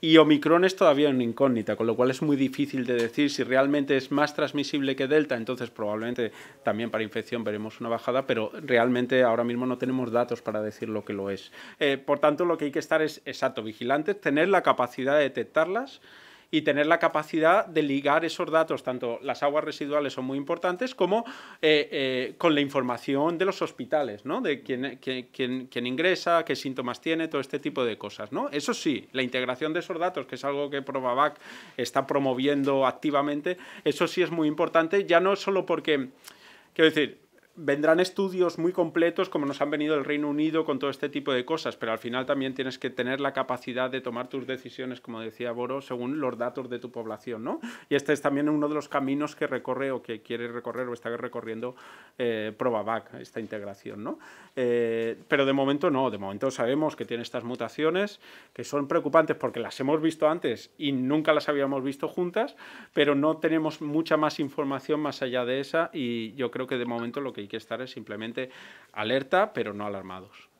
y Omicron es todavía una incógnita, con lo cual es muy difícil de decir si realmente es más transmisible que Delta, entonces probablemente también para infección veremos una bajada, pero realmente ahora mismo no tenemos datos para decir lo que lo es. Eh, por tanto, lo que hay que estar es, exacto, vigilantes, tener la capacidad de detectarlas y tener la capacidad de ligar esos datos, tanto las aguas residuales son muy importantes, como eh, eh, con la información de los hospitales, ¿no? de quién, ingresa, qué síntomas tiene, todo este tipo de cosas. ¿no? Eso sí, la integración de esos datos, que es algo que Probabac está promoviendo activamente, eso sí es muy importante, ya no solo porque, quiero decir, vendrán estudios muy completos como nos han venido el Reino Unido con todo este tipo de cosas, pero al final también tienes que tener la capacidad de tomar tus decisiones, como decía Boro, según los datos de tu población, ¿no? Y este es también uno de los caminos que recorre o que quiere recorrer o está recorriendo eh, Probabac, esta integración, ¿no? Eh, pero de momento no, de momento sabemos que tiene estas mutaciones que son preocupantes porque las hemos visto antes y nunca las habíamos visto juntas, pero no tenemos mucha más información más allá de esa y yo creo que de momento lo que hay que estar simplemente alerta, pero no alarmados.